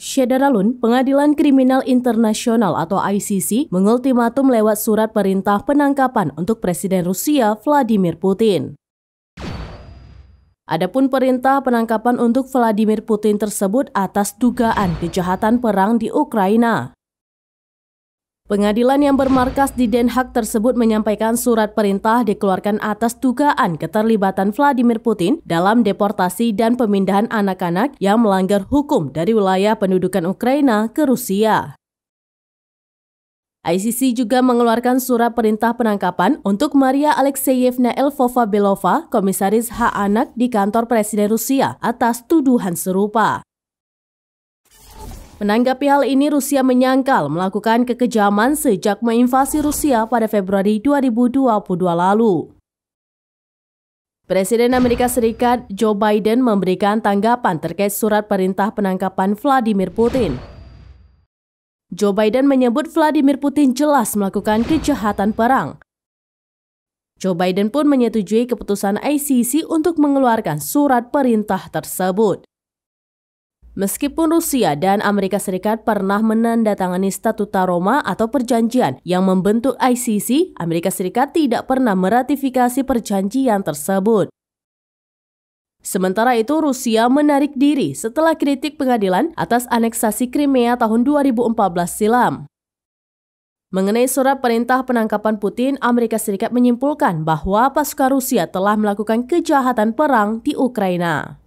Syedaralun, Pengadilan Kriminal Internasional atau ICC, mengultimatum lewat surat perintah penangkapan untuk Presiden Rusia Vladimir Putin. Adapun perintah penangkapan untuk Vladimir Putin tersebut atas dugaan kejahatan perang di Ukraina. Pengadilan yang bermarkas di Den Haag tersebut menyampaikan surat perintah dikeluarkan atas dugaan keterlibatan Vladimir Putin dalam deportasi dan pemindahan anak-anak yang melanggar hukum dari wilayah pendudukan Ukraina ke Rusia. ICC juga mengeluarkan surat perintah penangkapan untuk Maria Alexeyevna Elfova Belova, komisaris hak anak di kantor Presiden Rusia atas tuduhan serupa. Menanggapi hal ini, Rusia menyangkal melakukan kekejaman sejak menginvasi Rusia pada Februari 2022 lalu. Presiden Amerika Serikat Joe Biden memberikan tanggapan terkait surat perintah penangkapan Vladimir Putin. Joe Biden menyebut Vladimir Putin jelas melakukan kejahatan perang. Joe Biden pun menyetujui keputusan ICC untuk mengeluarkan surat perintah tersebut. Meskipun Rusia dan Amerika Serikat pernah menandatangani Statuta Roma atau perjanjian yang membentuk ICC, Amerika Serikat tidak pernah meratifikasi perjanjian tersebut. Sementara itu, Rusia menarik diri setelah kritik pengadilan atas aneksasi Crimea tahun 2014 silam. Mengenai surat perintah penangkapan Putin, Amerika Serikat menyimpulkan bahwa pasukan Rusia telah melakukan kejahatan perang di Ukraina.